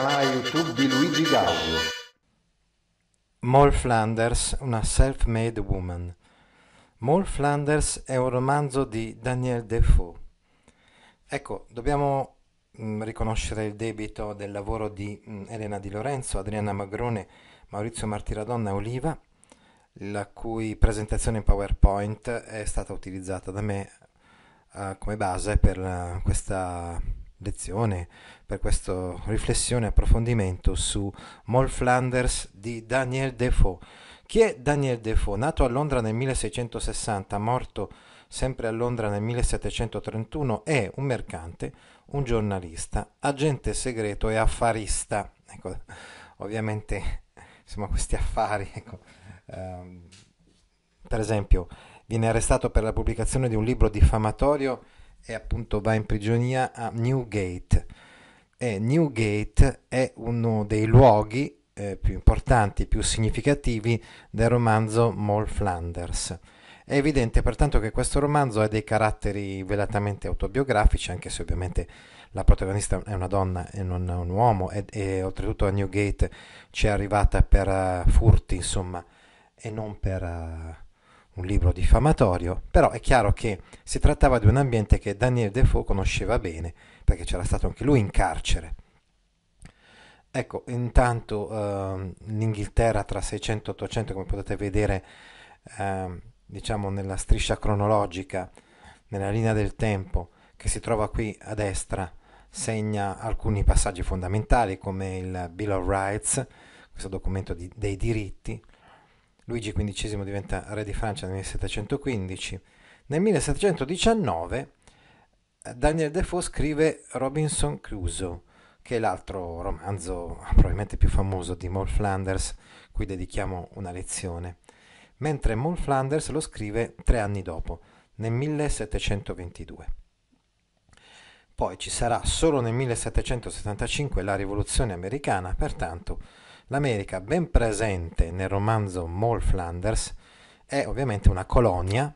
canale YouTube di Luigi Gaudio. Moll Flanders, una self-made woman. Moll Flanders è un romanzo di Daniel Defoe. Ecco, dobbiamo mh, mm, riconoscere il debito del lavoro di mh, mm, Elena Di Lorenzo, Adriana Magrone, Maurizio Martiradonna e Oliva, la cui presentazione in PowerPoint è stata utilizzata da me uh, come base per uh, questa lezione, per questa riflessione e approfondimento su Moll Flanders di Daniel Defoe. Chi è Daniel Defoe? Nato a Londra nel 1660, morto sempre a Londra nel 1731, è un mercante, un giornalista, agente segreto e affarista. Ecco, ovviamente, insomma, questi affari, ecco, ehm, per esempio, viene arrestato per la pubblicazione di un libro diffamatorio e appunto va in prigionia a Newgate. E Newgate è uno dei luoghi eh, più importanti, più significativi del romanzo Moll Flanders. È evidente pertanto che questo romanzo ha dei caratteri velatamente autobiografici, anche se ovviamente la protagonista è una donna e non un uomo, e, e oltretutto a Newgate ci è arrivata per uh, furti, insomma, e non per... Uh, un libro diffamatorio, però è chiaro che si trattava di un ambiente che Daniel Defoe conosceva bene, perché c'era stato anche lui in carcere. Ecco, intanto eh, l'Inghilterra tra 600 e 800, come potete vedere, eh, diciamo nella striscia cronologica, nella linea del tempo che si trova qui a destra, segna alcuni passaggi fondamentali come il Bill of Rights, questo documento di, dei diritti, Luigi XV diventa re di Francia nel 1715. Nel 1719 eh, Daniel Defoe scrive Robinson Crusoe, che è l'altro romanzo probabilmente più famoso di Moll Flanders, cui dedichiamo una lezione, mentre Moll Flanders lo scrive tre anni dopo, nel 1722. Poi ci sarà solo nel 1775 la rivoluzione americana, pertanto L'America, ben presente nel romanzo Moll Flanders, è ovviamente una colonia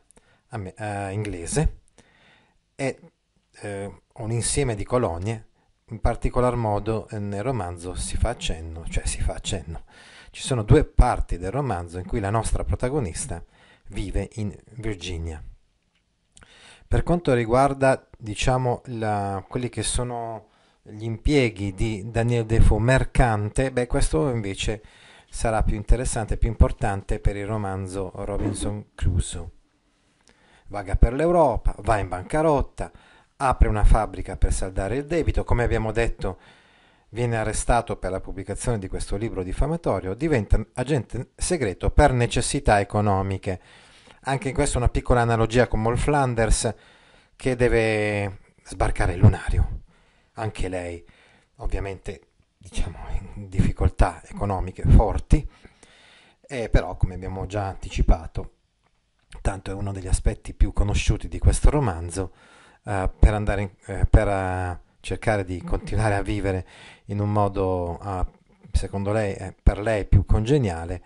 eh, inglese è eh, un insieme di colonie, in particolar modo eh, nel romanzo si fa accenno, cioè si fa accenno. Ci sono due parti del romanzo in cui la nostra protagonista vive in Virginia. Per quanto riguarda, diciamo, la, quelli che sono gli impieghi di Daniel Defoe mercante, beh questo invece sarà più interessante, più importante per il romanzo Robinson Crusoe. Vaga per l'Europa, va in bancarotta, apre una fabbrica per saldare il debito, come abbiamo detto viene arrestato per la pubblicazione di questo libro diffamatorio, diventa agente segreto per necessità economiche. Anche in questo una piccola analogia con Moll Flanders che deve sbarcare il lunario anche lei ovviamente diciamo in difficoltà economiche forti, e però come abbiamo già anticipato, tanto è uno degli aspetti più conosciuti di questo romanzo, eh, per, andare in, eh, per eh, cercare di continuare a vivere in un modo, eh, secondo lei, eh, per lei più congeniale,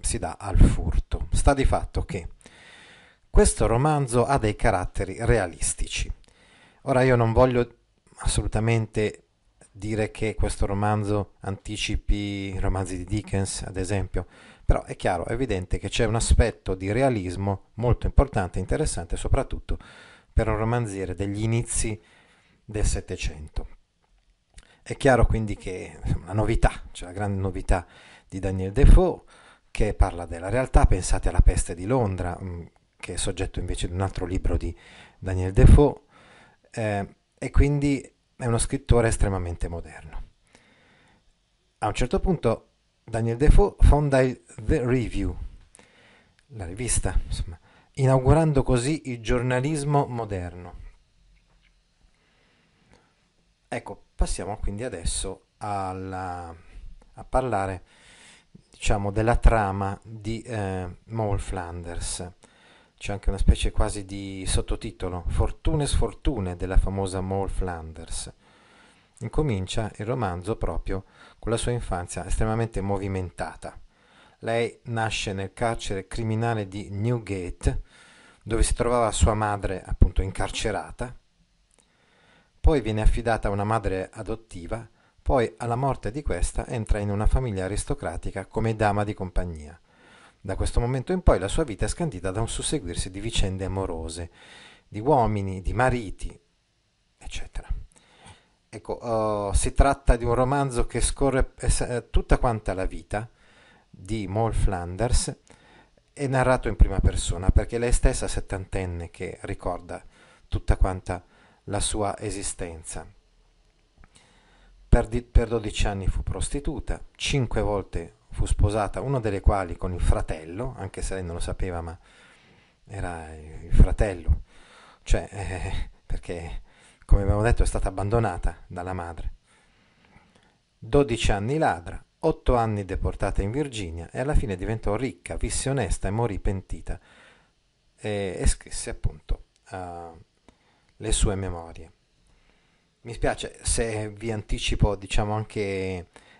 si dà al furto. Sta di fatto che questo romanzo ha dei caratteri realistici. Ora io non voglio assolutamente dire che questo romanzo anticipi i romanzi di Dickens, ad esempio, però è chiaro, è evidente che c'è un aspetto di realismo molto importante e interessante, soprattutto per un romanziere degli inizi del Settecento. È chiaro quindi che la novità, cioè la grande novità di Daniel Defoe, che parla della realtà, pensate alla peste di Londra, mm, che è soggetto invece di un altro libro di Daniel Defoe, eh, e quindi è uno scrittore estremamente moderno. A un certo punto Daniel Defoe fonda il The Review, la rivista, insomma, inaugurando così il giornalismo moderno. Ecco, passiamo quindi adesso alla, a parlare diciamo, della trama di eh, Maul Flanders c'è anche una specie quasi di sottotitolo, Fortune sfortune della famosa Moll Flanders. Incomincia il romanzo proprio con la sua infanzia estremamente movimentata. Lei nasce nel carcere criminale di Newgate, dove si trovava sua madre appunto incarcerata, poi viene affidata a una madre adottiva, poi alla morte di questa entra in una famiglia aristocratica come dama di compagnia. Da questo momento in poi la sua vita è scandita da un susseguirsi di vicende amorose, di uomini, di mariti, eccetera. Ecco, oh, si tratta di un romanzo che scorre eh, eh tutta quanta la vita di Moll Flanders, e narrato in prima persona perché lei stessa settantenne che ricorda tutta quanta la sua esistenza. Per, di, per 12 anni fu prostituta, 5 volte fu sposata, una delle quali con il fratello, anche se lei non lo sapeva, ma era il fratello, cioè eh, perché, come abbiamo detto, è stata abbandonata dalla madre. 12 anni ladra, 8 anni deportata in Virginia e alla fine diventò ricca, visse onesta e morì pentita e, e scrisse appunto uh, le sue memorie. Mi spiace se vi anticipo diciamo anche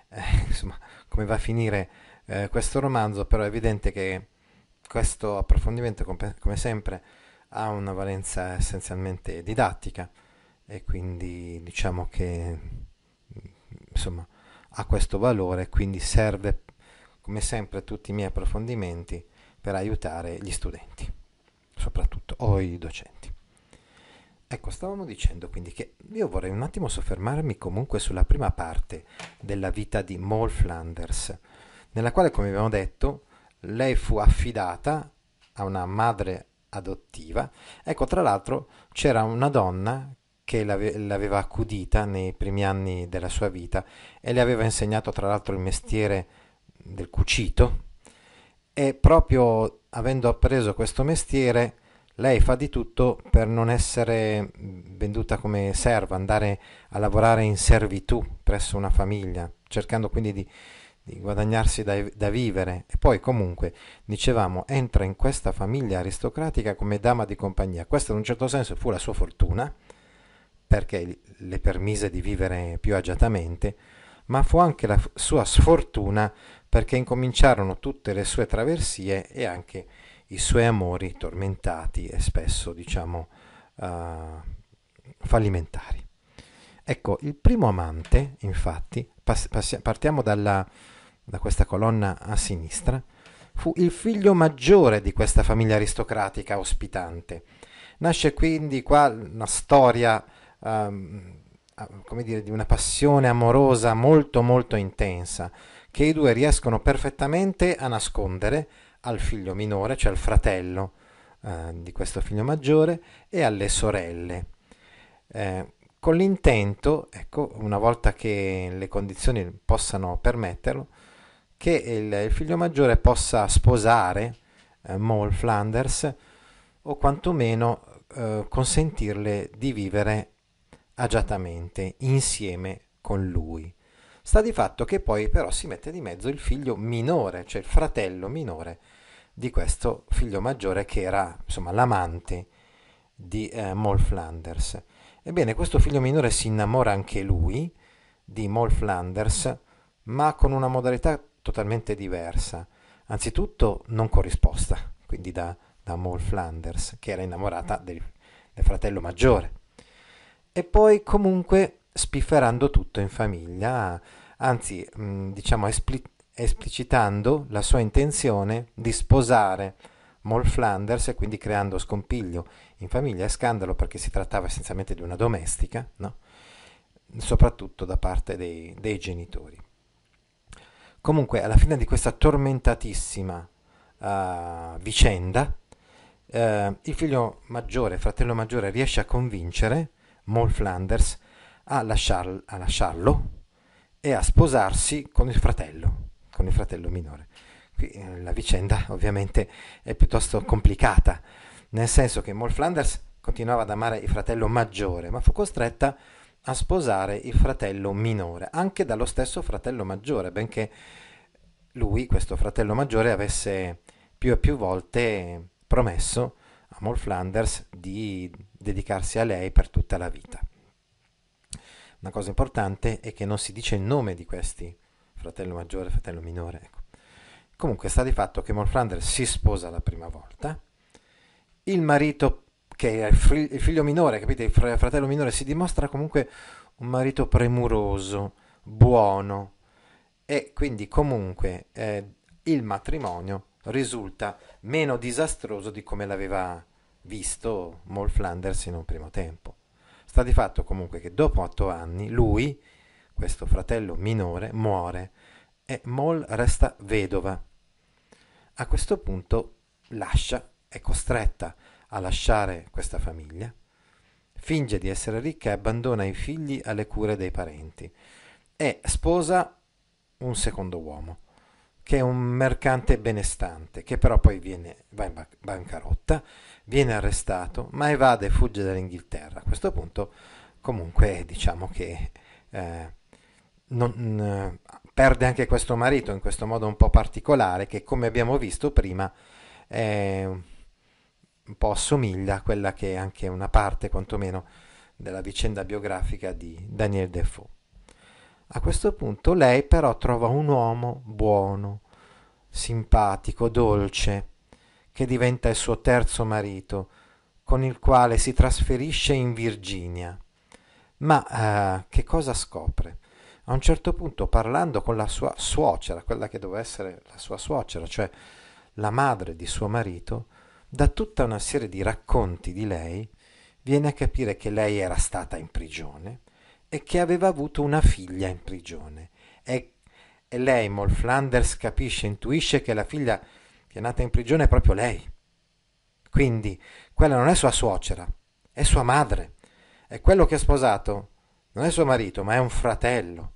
eh, insomma, come va a finire eh, questo romanzo, però è evidente che questo approfondimento, com- come sempre, ha una valenza essenzialmente didattica e quindi diciamo che insomma ha questo valore, quindi serve come sempre tutti i miei approfondimenti per aiutare gli studenti, soprattutto o i docenti. Ecco, stavamo dicendo quindi che io vorrei un attimo soffermarmi comunque sulla prima parte della vita di Moll Flanders, nella quale, come abbiamo detto, lei fu affidata a una madre adottiva. Ecco, tra l'altro c'era una donna che l'ave- l'aveva accudita nei primi anni della sua vita e le aveva insegnato tra l'altro il mestiere del cucito e proprio avendo appreso questo mestiere lei fa di tutto per non essere venduta come serva, andare a lavorare in servitù presso una famiglia, cercando quindi di, di guadagnarsi da, da, vivere. E poi comunque, dicevamo, entra in questa famiglia aristocratica come dama di compagnia. Questa in un certo senso fu la sua fortuna, perché le permise di vivere più agiatamente, ma fu anche la sua sfortuna perché incominciarono tutte le sue traversie e anche i suoi amori tormentati e spesso, diciamo, uh, fallimentari. Ecco, il primo amante, infatti, pass- pass- partiamo dalla, da questa colonna a sinistra, fu il figlio maggiore di questa famiglia aristocratica ospitante. Nasce quindi qua una storia, um, come dire, di una passione amorosa molto molto intensa, che i due riescono perfettamente a nascondere al figlio minore, cioè al fratello eh, di questo figlio maggiore, e alle sorelle. Eh, con l'intento, ecco, una volta che le condizioni possano permetterlo, che il, il figlio maggiore possa sposare eh, Moll Flanders o quantomeno eh, consentirle di vivere agiatamente insieme con lui. Sta di fatto che poi però si mette di mezzo il figlio minore, cioè il fratello minore di questo figlio maggiore che era insomma, l'amante di eh, Moll Flanders. Ebbene, questo figlio minore si innamora anche lui di Moll Flanders, ma con una modalità totalmente diversa. Anzitutto non corrisposta, quindi da, da Moll Flanders, che era innamorata del, del fratello maggiore. E poi comunque spifferando tutto in famiglia, anzi diciamo espli- esplicitando la sua intenzione di sposare Moll Flanders e quindi creando scompiglio in famiglia e scandalo perché si trattava essenzialmente di una domestica, no? soprattutto da parte dei, dei, genitori. Comunque, alla fine di questa tormentatissima uh, vicenda, uh, il figlio maggiore, fratello maggiore, riesce a convincere Moll Flanders a, lasciar, a lasciarlo e a sposarsi con il fratello con il fratello minore. Qui eh, la vicenda ovviamente è piuttosto complicata, nel senso che Moll Flanders continuava ad amare il fratello maggiore, ma fu costretta a sposare il fratello minore, anche dallo stesso fratello maggiore, benché lui, questo fratello maggiore, avesse più e più volte promesso a Moll Flanders di dedicarsi a lei per tutta la vita. Una cosa importante è che non si dice il nome di questi fratello maggiore, fratello minore. Ecco. Comunque sta di fatto che Molfrander si sposa la prima volta, il marito che è il figlio minore, capite, il fratello minore si dimostra comunque un marito premuroso, buono e quindi comunque eh, il matrimonio risulta meno disastroso di come l'aveva visto Molflanders in un primo tempo. Sta di fatto comunque che dopo otto anni lui questo fratello minore muore e Moll resta vedova. A questo punto lascia, è costretta a lasciare questa famiglia, finge di essere ricca e abbandona i figli alle cure dei parenti e sposa un secondo uomo, che è un mercante benestante, che però poi viene, va in bancarotta, viene arrestato, ma evade e fugge dall'Inghilterra. A questo punto comunque diciamo che... Eh, non, mm, perde anche questo marito in questo modo un po' particolare che come abbiamo visto prima è, un po' assomiglia a quella che è anche una parte quantomeno della vicenda biografica di Daniel Defoe. A questo punto lei però trova un uomo buono, simpatico, dolce, che diventa il suo terzo marito, con il quale si trasferisce in Virginia. Ma eh, che cosa scopre? a un certo punto parlando con la sua suocera, quella che doveva essere la sua suocera, cioè la madre di suo marito, da tutta una serie di racconti di lei viene a capire che lei era stata in prigione e che aveva avuto una figlia in prigione. E, e lei, Moll Flanders, capisce, intuisce che la figlia che è nata in prigione è proprio lei. Quindi quella non è sua suocera, è sua madre. E quello che ha sposato non è suo marito, ma è un fratello.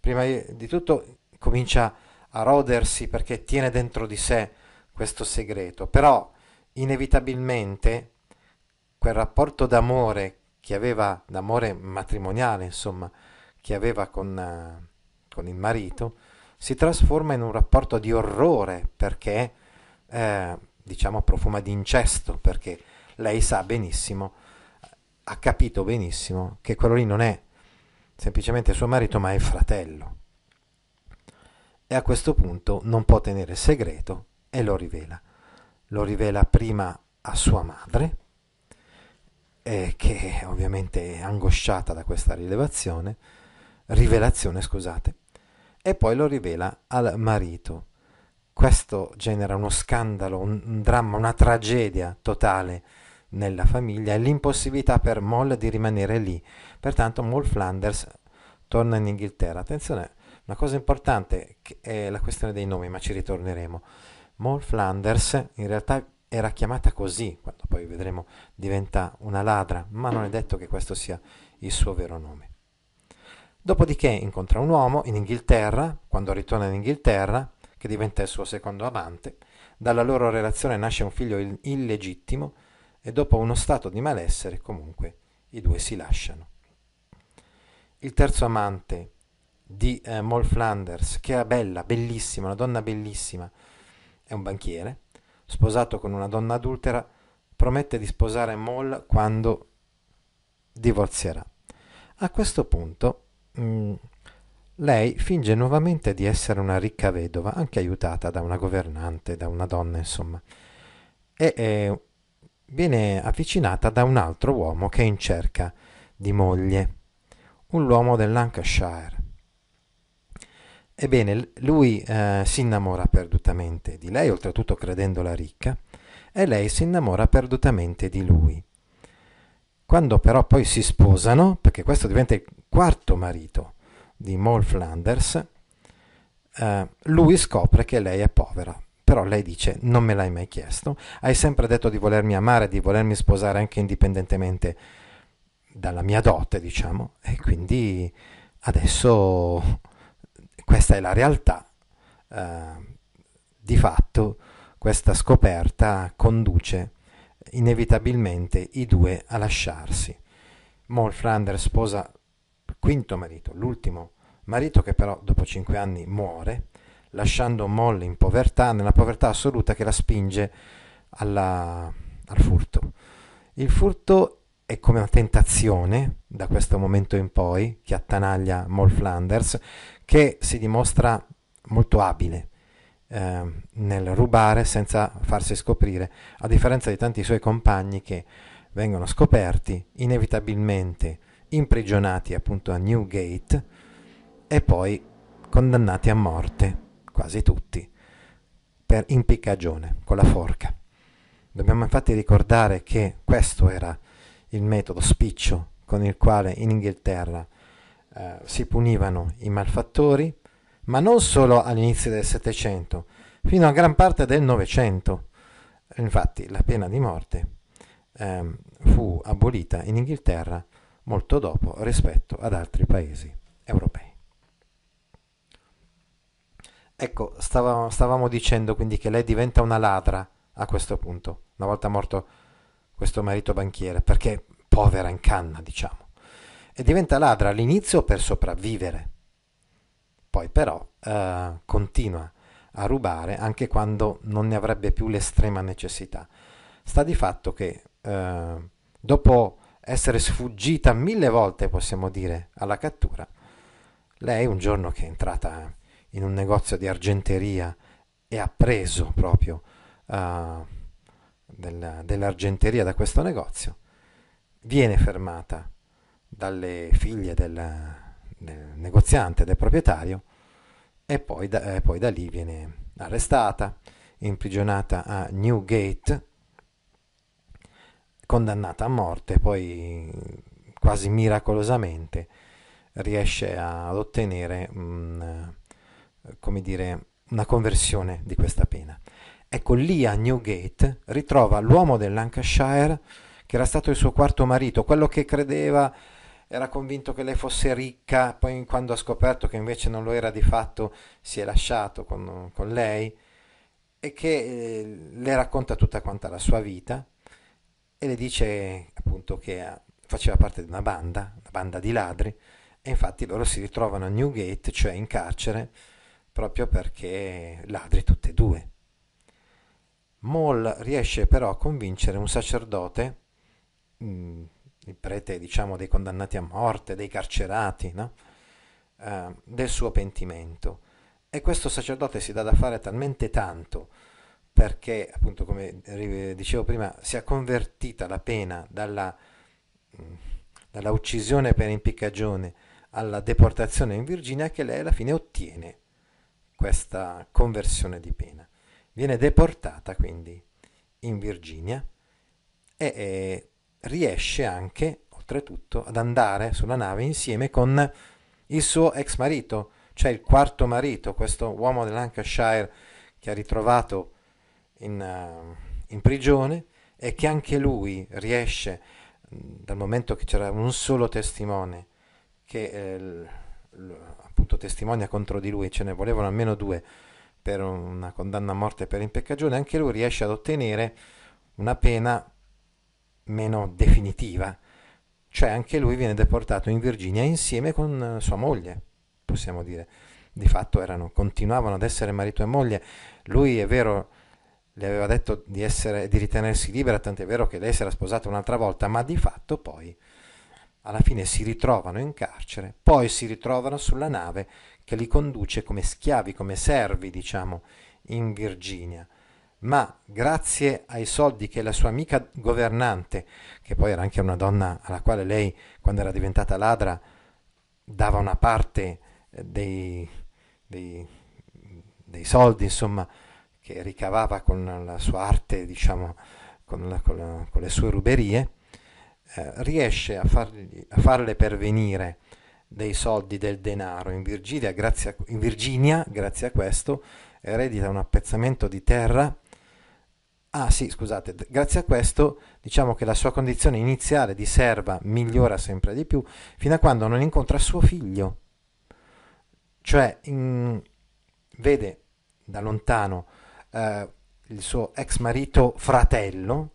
Prima di tutto comincia a rodersi perché tiene dentro di sé questo segreto, però inevitabilmente quel rapporto d'amore che aveva, d'amore matrimoniale, insomma, che aveva con, con il marito, si trasforma in un rapporto di orrore perché, eh, diciamo, profuma di incesto, perché lei sa benissimo, ha capito benissimo che quello lì non è semplicemente suo marito, ma è fratello. E a questo punto non può tenere segreto e lo rivela. Lo rivela prima a sua madre, eh, che ovviamente è angosciata da questa rilevazione, rivelazione, scusate, e poi lo rivela al marito. Questo genera uno scandalo, un, un dramma, una tragedia totale nella famiglia e l'impossibilità per Moll di rimanere lì. Pertanto Moll Flanders torna in Inghilterra. Attenzione, una cosa importante è la questione dei nomi, ma ci ritorneremo. Moll Flanders in realtà era chiamata così, quando poi vedremo diventa una ladra, ma non è detto che questo sia il suo vero nome. Dopodiché incontra un uomo in Inghilterra, quando ritorna in Inghilterra, che diventa il suo secondo amante, dalla loro relazione nasce un figlio illegittimo, e dopo uno stato di malessere comunque i due si lasciano. Il terzo amante di eh, Moll Flanders, che è bella, bellissima, una donna bellissima, è un banchiere, sposato con una donna adultera, promette di sposare Moll quando divorzierà. A questo punto mh, mm, lei finge nuovamente di essere una ricca vedova, anche aiutata da una governante, da una donna, insomma, e eh, viene avvicinata da un altro uomo che è in cerca di moglie, un uomo del Lancashire. Ebbene, lui eh, si innamora perdutamente di lei, oltretutto credendola ricca, e lei si innamora perdutamente di lui. Quando però poi si sposano, perché questo diventa il quarto marito di Moll Flanders, eh, lui scopre che lei è povera, però lei dice, non me l'hai mai chiesto, hai sempre detto di volermi amare, di volermi sposare anche indipendentemente dalla mia dote, diciamo, e quindi adesso questa è la realtà. Uh, di fatto questa scoperta conduce inevitabilmente i due a lasciarsi. Moll Flanders sposa il quinto marito, l'ultimo marito che però dopo cinque anni muore lasciando Moll in povertà, nella povertà assoluta che la spinge alla, al furto. Il furto è come una tentazione, da questo momento in poi, che attanaglia Moll Flanders, che si dimostra molto abile ehm, nel rubare senza farsi scoprire, a differenza di tanti suoi compagni che vengono scoperti, inevitabilmente imprigionati appunto a Newgate e poi condannati a morte quasi tutti, per impiccagione, con la forca. Dobbiamo infatti ricordare che questo era il metodo spiccio con il quale in Inghilterra eh, si punivano i malfattori, ma non solo all'inizio del Settecento, fino a gran parte del Novecento. Infatti la pena di morte eh, fu abolita in Inghilterra molto dopo rispetto ad altri paesi europei. Ecco, stavamo, stavamo dicendo quindi che lei diventa una ladra a questo punto, una volta morto questo marito banchiere, perché povera in canna, diciamo. E diventa ladra all'inizio per sopravvivere. Poi però eh, continua a rubare anche quando non ne avrebbe più l'estrema necessità. Sta di fatto che eh, dopo essere sfuggita mille volte, possiamo dire, alla cattura, lei un giorno che è entrata in un negozio di argenteria e ha preso proprio uh, del, dell'argenteria da questo negozio, viene fermata dalle figlie del, del negoziante, del proprietario, e poi da, e poi da lì viene arrestata, imprigionata a Newgate, condannata a morte, poi quasi miracolosamente riesce ad ottenere mh, eh, come dire, una conversione di questa pena. Ecco, lì a Newgate ritrova l'uomo del Lancashire che era stato il suo quarto marito, quello che credeva era convinto che lei fosse ricca, poi quando ha scoperto che invece non lo era di fatto si è lasciato con, con lei e che eh, le racconta tutta quanta la sua vita e le dice appunto che eh, faceva parte di una banda, una banda di ladri e infatti loro si ritrovano a Newgate, cioè in carcere, proprio perché ladri tutte e due. Moll riesce però a convincere un sacerdote, mh, mm, il prete diciamo dei condannati a morte, dei carcerati, no? uh, del suo pentimento. E questo sacerdote si dà da fare talmente tanto perché, appunto, come dicevo prima, sia convertita la pena dalla, mm, dalla uccisione per impiccagione alla deportazione in Virginia che lei alla fine ottiene questa conversione di pena. Viene deportata quindi in Virginia e, e riesce anche, oltretutto, ad andare sulla nave insieme con il suo ex marito, cioè il quarto marito, questo uomo del Lancashire che ha ritrovato in, uh, in prigione e che anche lui riesce, dal momento che c'era un solo testimone, che eh, appunto testimonia contro di lui, ce ne volevano almeno due per una condanna a morte per impeccagione, anche lui riesce ad ottenere una pena meno definitiva, cioè anche lui viene deportato in Virginia insieme con eh, sua moglie, possiamo dire. Di fatto erano, continuavano ad essere marito e moglie. Lui è vero, le aveva detto di, essere, di ritenersi libera, tant'è vero che lei si era sposata un'altra volta, ma di fatto poi alla fine si ritrovano in carcere, poi si ritrovano sulla nave che li conduce come schiavi, come servi, diciamo, in Virginia. Ma grazie ai soldi che la sua amica governante, che poi era anche una donna alla quale lei, quando era diventata ladra, dava una parte eh, dei, dei, dei soldi, insomma, che ricavava con la sua arte, diciamo, con, la, con, la, con le sue ruberie, eh, riesce a, fargli, a, farle pervenire dei soldi del denaro in Virginia, grazie a, in Virginia, grazie a questo, eredita un appezzamento di terra. Ah sì, scusate, grazie a questo diciamo che la sua condizione iniziale di serva migliora sempre di più fino a quando non incontra suo figlio. Cioè in, vede da lontano eh, il suo ex marito fratello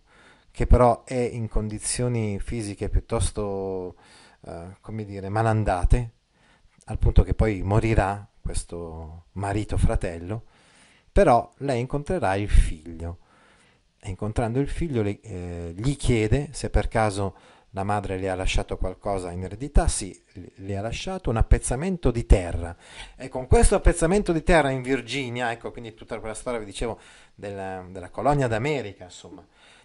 che però è in condizioni fisiche piuttosto, eh, come dire, malandate, al punto che poi morirà questo marito fratello, però lei incontrerà il figlio. E incontrando il figlio le, eh, gli chiede se per caso la madre le ha lasciato qualcosa in eredità, sì, le ha lasciato un appezzamento di terra. E con questo appezzamento di terra in Virginia, ecco quindi tutta quella storia, vi dicevo, della, della colonia d'America, insomma,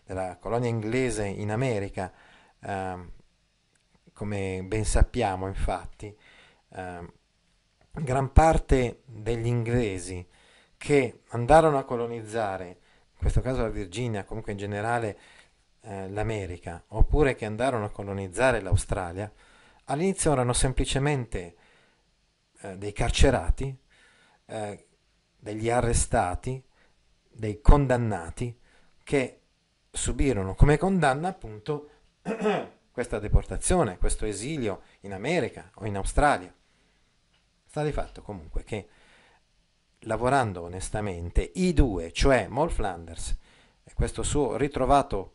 della colonia inglese in America, eh, come ben sappiamo infatti, eh, gran parte degli inglesi che andarono a colonizzare, in questo caso la Virginia, comunque in generale eh, l'America, oppure che andarono a colonizzare l'Australia, all'inizio erano semplicemente eh, dei carcerati, eh, degli arrestati, dei condannati che subirono come condanna appunto questa deportazione, questo esilio in America o in Australia. Sta di fatto comunque che lavorando onestamente i due, cioè Moll Flanders e questo suo ritrovato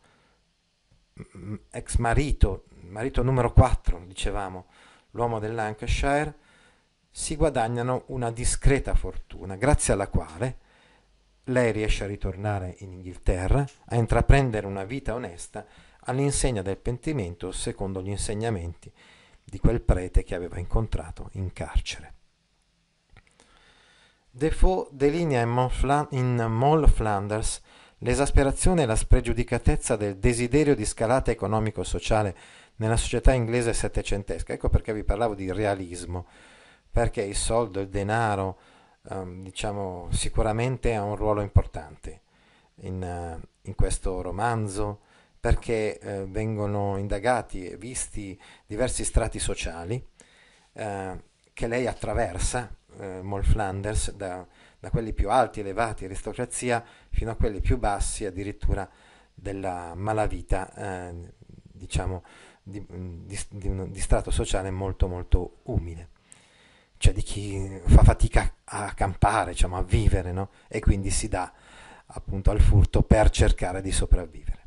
mm, mm, ex marito, marito numero 4, dicevamo, l'uomo del Lancashire, si guadagnano una discreta fortuna, grazie alla quale lei riesce a ritornare in Inghilterra, a intraprendere una vita onesta all'insegna del pentimento secondo gli insegnamenti di quel prete che aveva incontrato in carcere. Defoe delinea in Moll Flanders l'esasperazione e la spregiudicatezza del desiderio di scalata economico-sociale nella società inglese settecentesca. Ecco perché vi parlavo di realismo, perché il soldo, il denaro, um, diciamo, sicuramente ha un ruolo importante in, uh, in questo romanzo perché uh, vengono indagati e visti diversi strati sociali uh, che lei attraversa, eh, Moll Flanders, da, da, quelli più alti, elevati, aristocrazia, fino a quelli più bassi, addirittura della malavita, diciamo, di, di, di, di strato sociale molto molto umile cioè di chi fa fatica a campare, diciamo, a vivere, no? e quindi si dà appunto al furto per cercare di sopravvivere.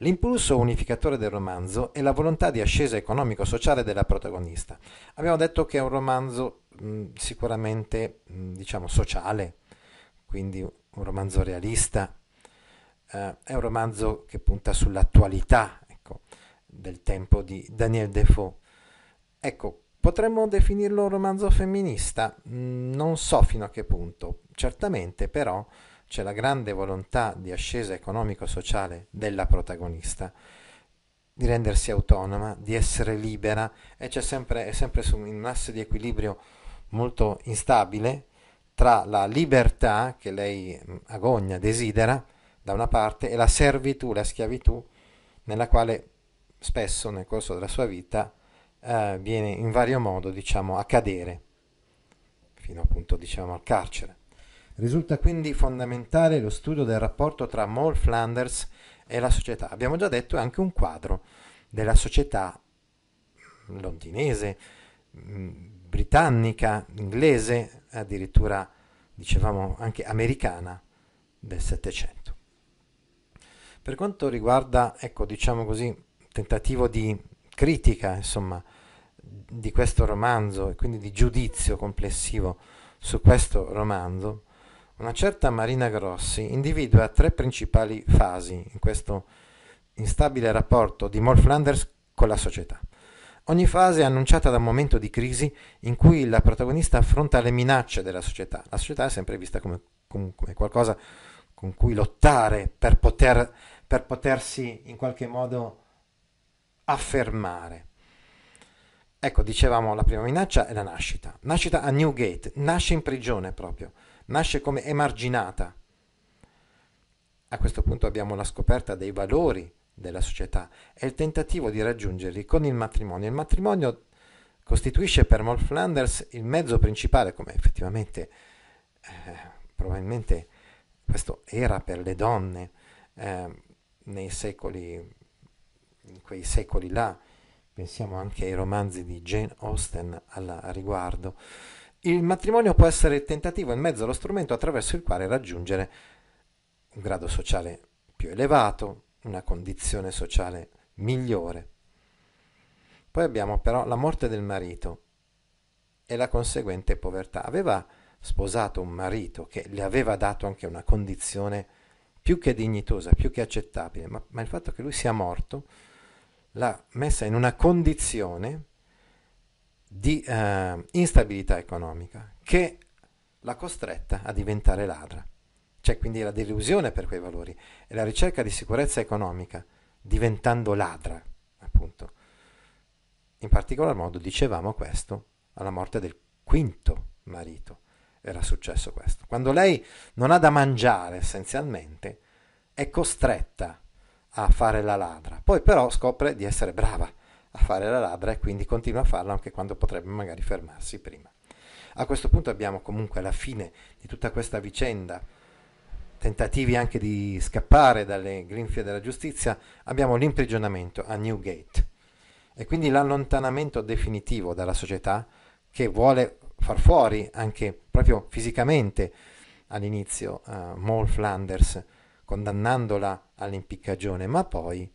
L'impulso unificatore del romanzo è la volontà di ascesa economico-sociale della protagonista. Abbiamo detto che è un romanzo mh, sicuramente mh, diciamo sociale, quindi un romanzo realista, eh, è un romanzo che punta sull'attualità ecco, del tempo di Daniel Defoe. Ecco, Potremmo definirlo un romanzo femminista? Mm, non so fino a che punto. Certamente però c'è la grande volontà di ascesa economico-sociale della protagonista, di rendersi autonoma, di essere libera e c'è sempre, è sempre su, un asse di equilibrio molto instabile tra la libertà che lei mm, agogna, desidera, da una parte, e la servitù, la schiavitù, nella quale spesso nel corso della sua vita eh, viene in vario modo diciamo, a cadere, fino appunto diciamo, al carcere. Risulta quindi fondamentale lo studio del rapporto tra Moll Flanders e la società. Abbiamo già detto è anche un quadro della società londinese, mm, britannica, inglese, addirittura dicevamo anche americana del Settecento. Per quanto riguarda, ecco, diciamo così, il tentativo di critica, insomma, di questo romanzo e quindi di giudizio complessivo su questo romanzo, una certa Marina Grossi individua tre principali fasi in questo instabile rapporto di Moll Flanders con la società. Ogni fase è annunciata da un momento di crisi in cui la protagonista affronta le minacce della società. La società è sempre vista come, come qualcosa con cui lottare per, poter, per potersi in qualche modo affermare. Ecco, dicevamo la prima minaccia è la nascita. Nascita a Newgate, nasce in prigione proprio, nasce come emarginata. A questo punto abbiamo la scoperta dei valori della società e il tentativo di raggiungerli con il matrimonio. Il matrimonio costituisce per Moll Flanders il mezzo principale, come effettivamente eh, probabilmente questo era per le donne eh, nei secoli in quei secoli là, pensiamo anche ai romanzi di Jane Austen alla, a riguardo, il matrimonio può essere il tentativo in mezzo allo strumento attraverso il quale raggiungere un grado sociale più elevato, una condizione sociale migliore. Poi abbiamo però la morte del marito e la conseguente povertà. Aveva sposato un marito che le aveva dato anche una condizione più che dignitosa, più che accettabile, ma, ma il fatto che lui sia morto l'ha messa in una condizione di eh, instabilità economica che l'ha costretta a diventare ladra. C'è quindi la delusione per quei valori e la ricerca di sicurezza economica diventando ladra, appunto. In particolar modo dicevamo questo alla morte del quinto marito. Era successo questo. Quando lei non ha da mangiare essenzialmente, è costretta a a fare la ladra. Poi però scopre di essere brava a fare la ladra e quindi continua a farla anche quando potrebbe magari fermarsi prima. A questo punto abbiamo comunque la fine di tutta questa vicenda, tentativi anche di scappare dalle grinfie della giustizia, abbiamo l'imprigionamento a Newgate e quindi l'allontanamento definitivo dalla società che vuole far fuori anche proprio fisicamente all'inizio uh, eh, Moll Flanders condannandola all'impiccagione, ma poi,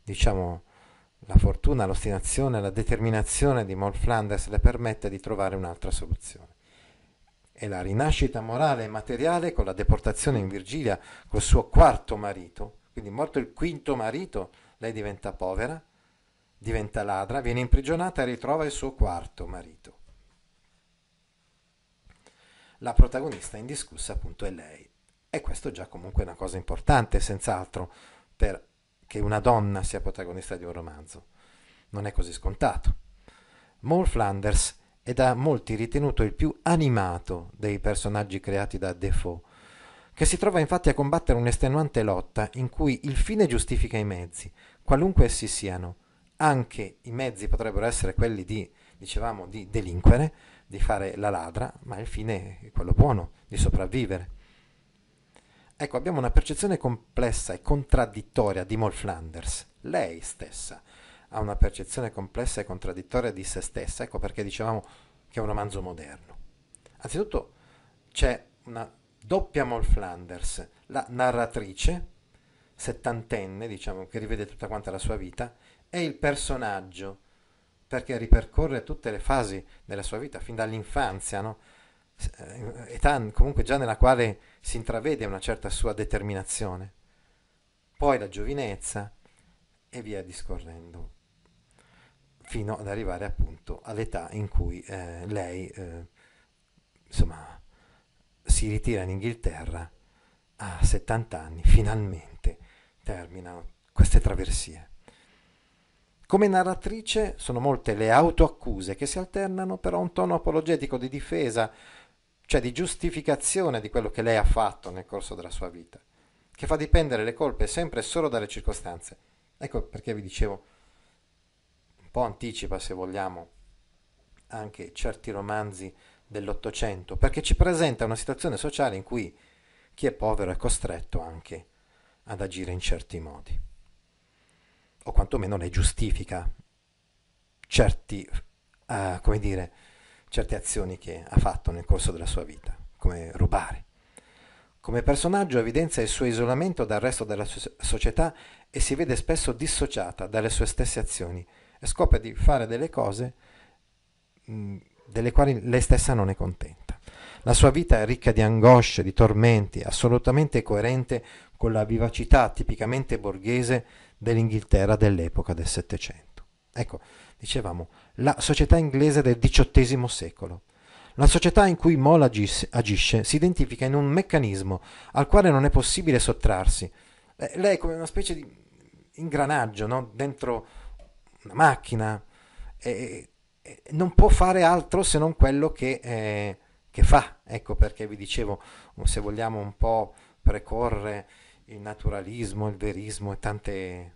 diciamo, la fortuna, l'ostinazione, la determinazione di Moll Flanders le permette di trovare un'altra soluzione. E la rinascita morale e materiale con la deportazione in Virgilia col suo quarto marito, quindi morto il quinto marito, lei diventa povera, diventa ladra, viene imprigionata e ritrova il suo quarto marito. La protagonista indiscussa appunto è lei. E questo è già comunque una cosa importante, senz'altro, per che una donna sia protagonista di un romanzo. Non è così scontato. Moore Flanders è da molti ritenuto il più animato dei personaggi creati da Defoe, che si trova infatti a combattere un'estenuante lotta in cui il fine giustifica i mezzi, qualunque essi siano. Anche i mezzi potrebbero essere quelli di, dicevamo, di delinquere, di fare la ladra, ma il fine è quello buono, di sopravvivere. Ecco, abbiamo una percezione complessa e contraddittoria di Moll Flanders. Lei stessa ha una percezione complessa e contraddittoria di se stessa, ecco perché dicevamo che è un romanzo moderno. Anzitutto c'è una doppia Moll Flanders, la narratrice, settantenne, diciamo, che rivede tutta quanta la sua vita, e il personaggio, perché ripercorre tutte le fasi della sua vita, fin dall'infanzia, no? Eh, età comunque già nella quale si intravede una certa sua determinazione, poi la giovinezza e via discorrendo, fino ad arrivare appunto all'età in cui eh, lei eh, insomma, si ritira in Inghilterra a 70 anni, finalmente terminano queste traversie. Come narratrice sono molte le autoaccuse che si alternano però a un tono apologetico di difesa cioè di giustificazione di quello che lei ha fatto nel corso della sua vita, che fa dipendere le colpe sempre e solo dalle circostanze. Ecco perché vi dicevo, un po' anticipa se vogliamo anche certi romanzi dell'Ottocento, perché ci presenta una situazione sociale in cui chi è povero è costretto anche ad agire in certi modi, o quantomeno ne giustifica certi, uh, come dire, certe azioni che ha fatto nel corso della sua vita, come rubare. Come personaggio evidenzia il suo isolamento dal resto della società e si vede spesso dissociata dalle sue stesse azioni e scopre di fare delle cose delle quali lei stessa non è contenta. La sua vita è ricca di angosce, di tormenti, assolutamente coerente con la vivacità tipicamente borghese dell'Inghilterra dell'epoca del Settecento. Ecco, dicevamo, la società inglese del XVIII secolo. La società in cui Moll agis- agisce si identifica in un meccanismo al quale non è possibile sottrarsi. Eh, lei è come una specie di ingranaggio no? dentro una macchina e, e non può fare altro se non quello che, eh, che, fa. Ecco perché vi dicevo, um, se vogliamo un po' precorre il naturalismo, il verismo e tante,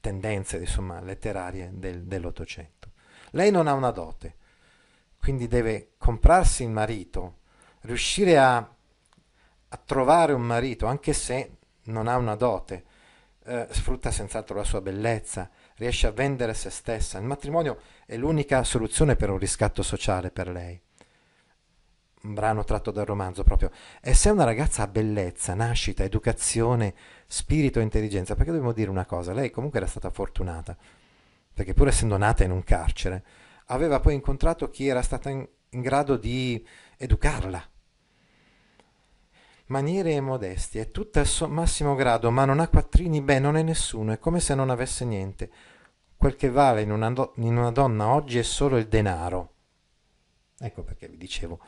tendenze insomma, letterarie del, dell'Ottocento. Lei non ha una dote, quindi deve comprarsi il marito, riuscire a, a trovare un marito, anche se non ha una dote, eh, sfrutta senz'altro la sua bellezza, riesce a vendere se stessa. Il matrimonio è l'unica soluzione per un riscatto sociale per lei un brano tratto dal romanzo proprio, e se una ragazza ha bellezza, nascita, educazione, spirito e intelligenza, perché dobbiamo dire una cosa, lei comunque era stata fortunata, perché pur essendo nata in un carcere, aveva poi incontrato chi era stato in, in grado di educarla. Maniere e modestie, è tutta al suo massimo grado, ma non ha quattrini, beh, non è nessuno, è come se non avesse niente. Quel che vale in una, do- in una donna oggi è solo il denaro. Ecco perché vi dicevo,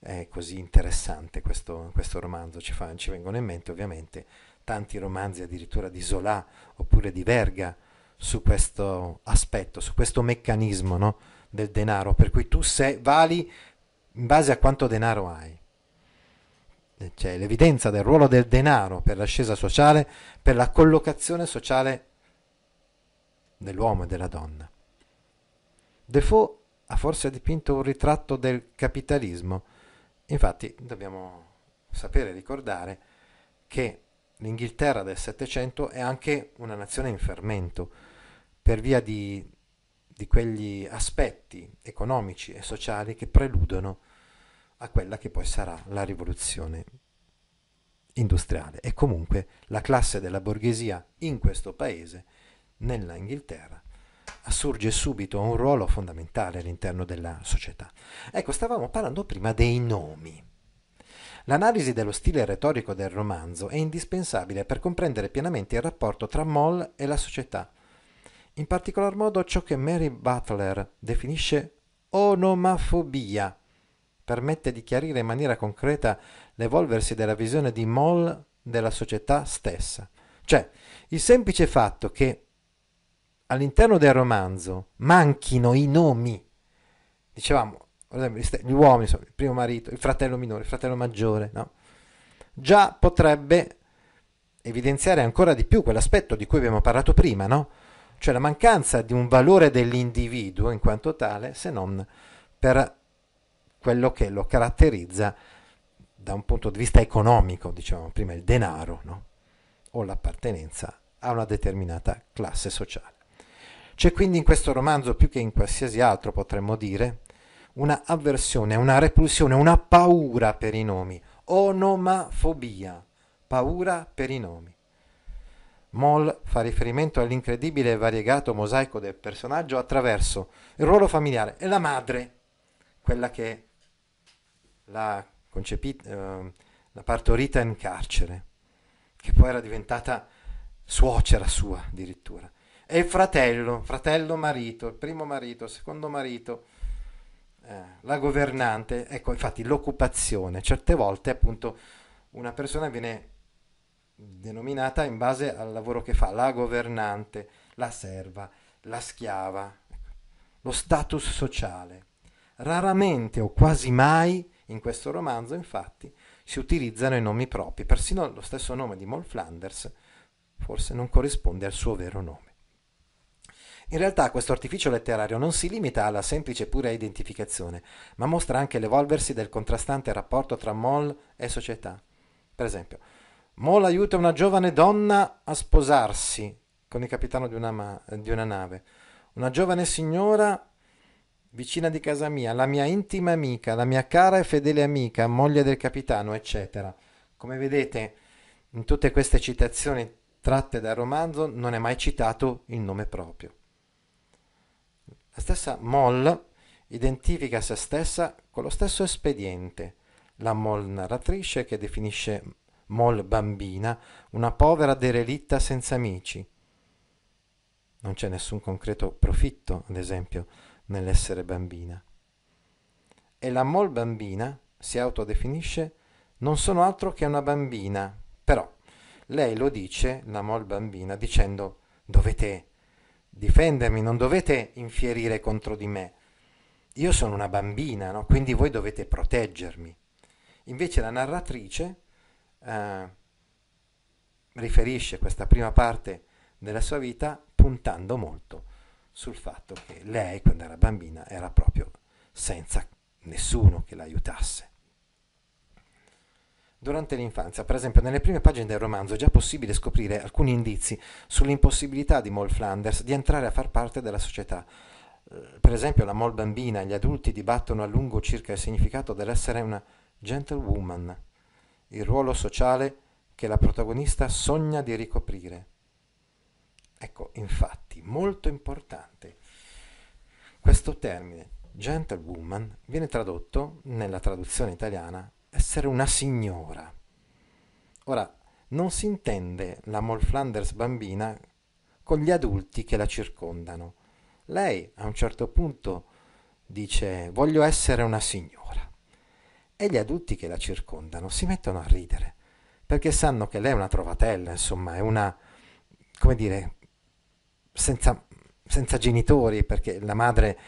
è così interessante questo, questo romanzo, ci, fa, ci, vengono in mente ovviamente tanti romanzi addirittura di Zola oppure di Verga su questo aspetto, su questo meccanismo no, del denaro, per cui tu sei, vali in base a quanto denaro hai. Cioè, l'evidenza del ruolo del denaro per l'ascesa sociale, per la collocazione sociale dell'uomo e della donna. Defoe ha forse dipinto un ritratto del capitalismo, Infatti dobbiamo sapere e ricordare che l'Inghilterra del Settecento è anche una nazione in fermento per via di, di quegli aspetti economici e sociali che preludono a quella che poi sarà la rivoluzione industriale e comunque la classe della borghesia in questo paese, nella Inghilterra, assurge subito un ruolo fondamentale all'interno della società. Ecco, stavamo parlando prima dei nomi. L'analisi dello stile retorico del romanzo è indispensabile per comprendere pienamente il rapporto tra Moll e la società, in particolar modo ciò che Mary Butler definisce onomafobia, permette di chiarire in maniera concreta l'evolversi della visione di Moll della società stessa. Cioè, il semplice fatto che all'interno del romanzo manchino i nomi, dicevamo, gli uomini sono il primo marito, il fratello minore, il fratello maggiore, no? già potrebbe evidenziare ancora di più quell'aspetto di cui abbiamo parlato prima, no? cioè la mancanza di un valore dell'individuo in quanto tale, se non per quello che lo caratterizza da un punto di vista economico, diciamo prima il denaro no? o l'appartenenza a una determinata classe sociale. C'è quindi in questo romanzo, più che in qualsiasi altro potremmo dire, una avversione, una repulsione, una paura per i nomi, onomafobia, paura per i nomi. Moll fa riferimento all'incredibile e variegato mosaico del personaggio attraverso il ruolo familiare e la madre, quella che l'ha, concepita, ehm, l'ha partorita in carcere, che poi era diventata suocera sua addirittura. E fratello, fratello marito, il primo marito, il secondo marito, eh, la governante, ecco infatti l'occupazione, certe volte appunto una persona viene denominata in base al lavoro che fa, la governante, la serva, la schiava, ecco, lo status sociale. Raramente o quasi mai in questo romanzo, infatti, si utilizzano i nomi propri, persino lo stesso nome di Moll Flanders forse non corrisponde al suo vero nome. In realtà questo artificio letterario non si limita alla semplice e pura identificazione, ma mostra anche l'evolversi del contrastante rapporto tra Moll e società. Per esempio, Moll aiuta una giovane donna a sposarsi con il capitano di una, ma- di una nave. Una giovane signora vicina di casa mia, la mia intima amica, la mia cara e fedele amica, moglie del capitano, eccetera. Come vedete, in tutte queste citazioni tratte dal romanzo non è mai citato il nome proprio. La stessa Moll identifica se stessa con lo stesso espediente, la Moll narratrice che definisce Moll bambina una povera derelitta senza amici. Non c'è nessun concreto profitto, ad esempio, nell'essere bambina. E la Moll bambina si autodefinisce non sono altro che una bambina, però lei lo dice, la Moll bambina, dicendo dovete difendermi, non dovete infierire contro di me. Io sono una bambina, no? quindi voi dovete proteggermi. Invece la narratrice eh, riferisce questa prima parte della sua vita puntando molto sul fatto che lei, quando era bambina, era proprio senza nessuno che l'aiutasse. Durante l'infanzia, per esempio, nelle prime pagine del romanzo è già possibile scoprire alcuni indizi sull'impossibilità di Moll Flanders di entrare a far parte della società. Eh, per esempio, la Moll bambina e gli adulti dibattono a lungo circa il significato dell'essere una gentlewoman, il ruolo sociale che la protagonista sogna di ricoprire. Ecco, infatti, molto importante questo termine, gentlewoman, viene tradotto nella traduzione italiana essere una signora. Ora, non si intende la Moll Flanders bambina con gli adulti che la circondano. Lei a un certo punto dice voglio essere una signora e gli adulti che la circondano si mettono a ridere perché sanno che lei è una trovatella, insomma, è una, come dire, senza, senza genitori perché la madre,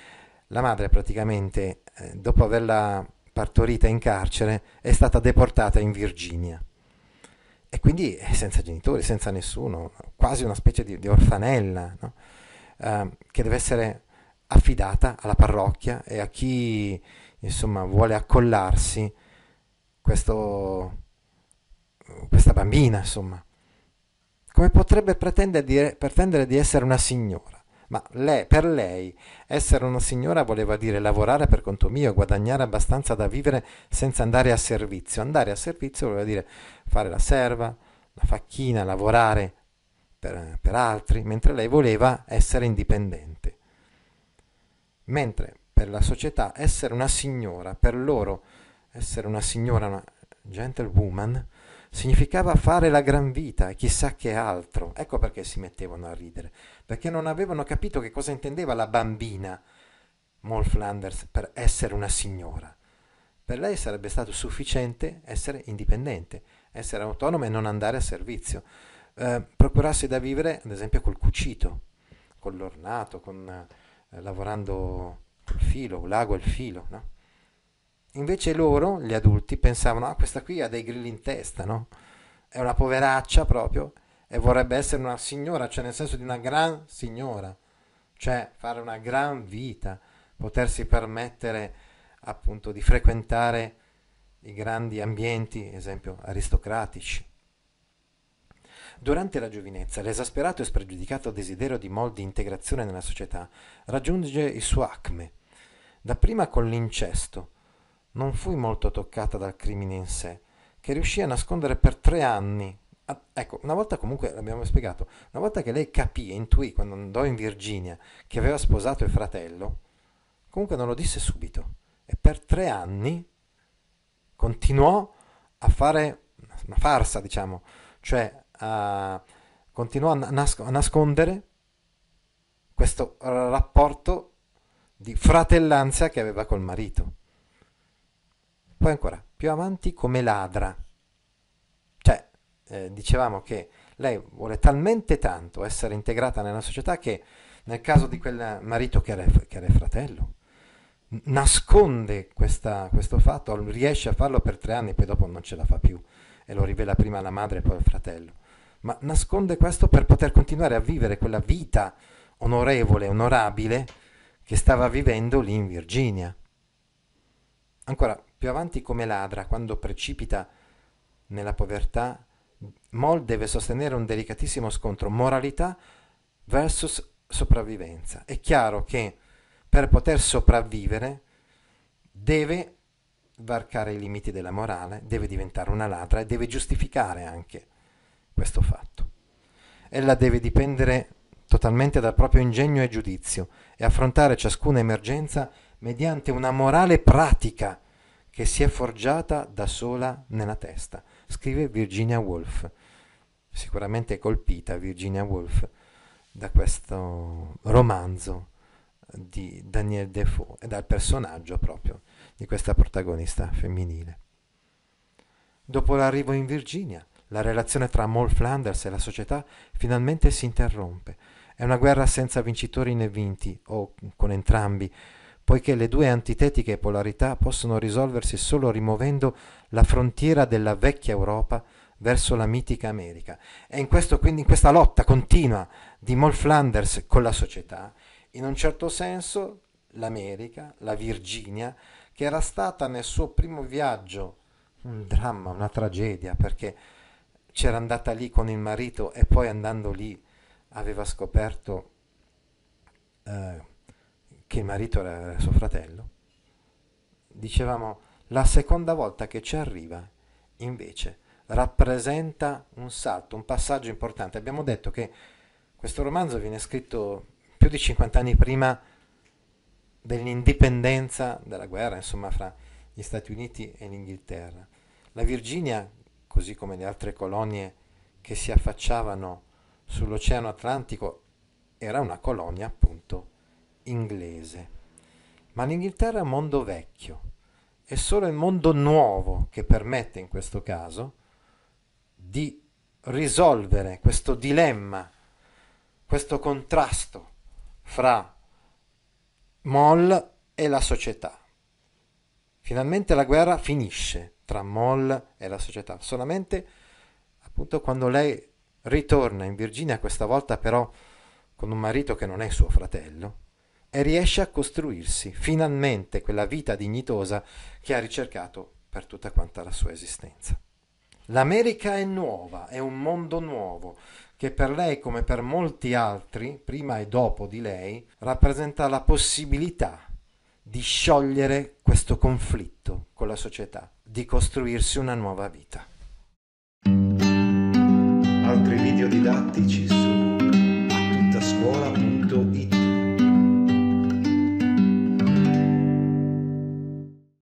la madre praticamente eh, dopo averla partorita in carcere, è stata deportata in Virginia. E quindi è eh, senza genitori, senza nessuno, quasi una specie di, di orfanella, no? eh, che deve essere affidata alla parrocchia e a chi insomma, vuole accollarsi questo, questa bambina, insomma. Come potrebbe pretendere di, pretendere di essere una signora? ma lei, per lei essere una signora voleva dire lavorare per conto mio, guadagnare abbastanza da vivere senza andare a servizio. Andare a servizio voleva dire fare la serva, la facchina, lavorare per, per altri, mentre lei voleva essere indipendente. Mentre per la società essere una signora, per loro essere una signora, una gentlewoman, significava fare la gran vita e chissà che altro. Ecco perché si mettevano a ridere, perché non avevano capito che cosa intendeva la bambina Moll Flanders per essere una signora. Per lei sarebbe stato sufficiente essere indipendente, essere autonoma e non andare a servizio. Eh, procurarsi da vivere, ad esempio, col cucito, con l'ornato, con, eh, lavorando col filo, l'ago e il filo, no? Invece loro, gli adulti, pensavano, ah questa qui ha dei grilli in testa, no? È una poveraccia proprio e vorrebbe essere una signora, cioè nel senso di una gran signora, cioè fare una gran vita, potersi permettere appunto di frequentare i grandi ambienti, esempio aristocratici. Durante la giovinezza, l'esasperato e spregiudicato desiderio di mol di integrazione nella società raggiunge il suo acme, dapprima con l'incesto, non fui molto toccata dal crimine in sé, che riuscì a nascondere per tre anni. Ah, ecco, una volta comunque l'abbiamo spiegato, una volta che lei capì e intuì quando andò in Virginia che aveva sposato il fratello, comunque non lo disse subito. E per tre anni continuò a fare una farsa, diciamo, cioè a, continuò a, nasc- a nascondere questo rapporto di fratellanza che aveva col marito. Poi ancora, più avanti come ladra. Cioè, eh, dicevamo che lei vuole talmente tanto essere integrata nella società che nel caso di quel marito che era, che era fratello, nasconde questa, questo fatto, riesce a farlo per tre anni, poi dopo non ce la fa più e lo rivela prima la madre e poi il fratello, ma nasconde questo per poter continuare a vivere quella vita onorevole, onorabile che stava vivendo lì in Virginia. Ancora, più avanti come ladra quando precipita nella povertà, Moll deve sostenere un delicatissimo scontro moralità versus sopravvivenza. È chiaro che per poter sopravvivere deve varcare i limiti della morale, deve diventare una ladra e deve giustificare anche questo fatto. Ella deve dipendere totalmente dal proprio ingegno e giudizio e affrontare ciascuna emergenza mediante una morale pratica che si è forgiata da sola nella testa, scrive Virginia Woolf. Sicuramente colpita Virginia Woolf da questo romanzo di Daniel Defoe e dal personaggio proprio di questa protagonista femminile. Dopo l'arrivo in Virginia, la relazione tra Moll Flanders e la società finalmente si interrompe. È una guerra senza vincitori né vinti, o con entrambi, poiché le due antitetiche polarità possono risolversi solo rimuovendo la frontiera della vecchia Europa verso la mitica America. E in, questo, quindi, in questa lotta continua di Moll Flanders con la società, in un certo senso l'America, la Virginia, che era stata nel suo primo viaggio un dramma, una tragedia, perché c'era andata lì con il marito e poi andando lì aveva scoperto eh, che il marito era suo fratello, dicevamo la seconda volta che ci arriva invece rappresenta un salto, un passaggio importante. Abbiamo detto che questo romanzo viene scritto più di 50 anni prima dell'indipendenza della guerra, insomma, fra gli Stati Uniti e l'Inghilterra. La Virginia, così come le altre colonie che si affacciavano sull'Oceano Atlantico, era una colonia appunto inglese. Ma l'Inghilterra è un mondo vecchio, è solo il mondo nuovo che permette in questo caso di risolvere questo dilemma, questo contrasto fra Moll e la società. Finalmente la guerra finisce tra Moll e la società, solamente appunto quando lei ritorna in Virginia, questa volta però con un marito che non è suo fratello, e riesce a costruirsi finalmente quella vita dignitosa che ha ricercato per tutta quanta la sua esistenza. L'America è nuova, è un mondo nuovo che per lei come per molti altri, prima e dopo di lei, rappresenta la possibilità di sciogliere questo conflitto con la società, di costruirsi una nuova vita. Altri video didattici su attuttascuola.it